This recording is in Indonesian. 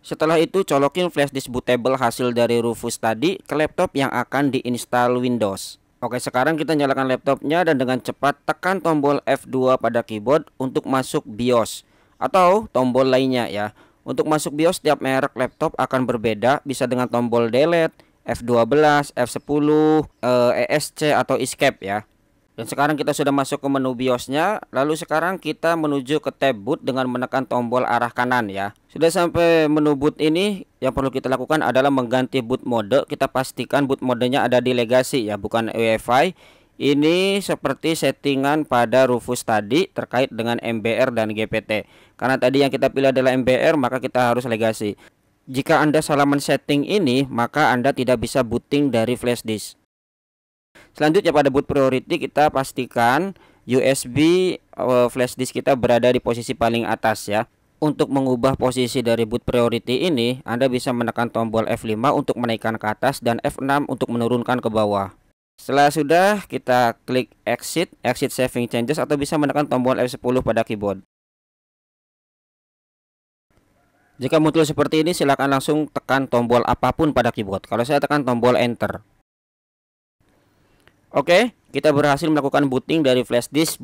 Setelah itu colokin flash disk bootable hasil dari Rufus tadi ke laptop yang akan diinstal Windows. Oke sekarang kita nyalakan laptopnya dan dengan cepat tekan tombol F2 pada keyboard untuk masuk BIOS atau tombol lainnya ya. Untuk masuk BIOS tiap merek laptop akan berbeda bisa dengan tombol delete, F12, F10, ESC atau escape ya. Dan sekarang kita sudah masuk ke menu BIOSnya. Lalu sekarang kita menuju ke tab boot dengan menekan tombol arah kanan ya. Sudah sampai menu boot ini, yang perlu kita lakukan adalah mengganti boot mode. Kita pastikan boot modenya ada di legacy ya, bukan UEFI. Ini seperti settingan pada Rufus tadi terkait dengan MBR dan GPT. Karena tadi yang kita pilih adalah MBR, maka kita harus legacy. Jika Anda salah men-setting ini, maka Anda tidak bisa booting dari flash disk. Selanjutnya pada boot priority kita pastikan USB eh, flash disk kita berada di posisi paling atas ya. Untuk mengubah posisi dari boot priority ini, Anda bisa menekan tombol F5 untuk menaikkan ke atas dan F6 untuk menurunkan ke bawah. Setelah sudah, kita klik exit, exit saving changes atau bisa menekan tombol F10 pada keyboard. Jika muncul seperti ini, silakan langsung tekan tombol apapun pada keyboard. Kalau saya tekan tombol enter. Oke, kita berhasil melakukan booting dari flash disk.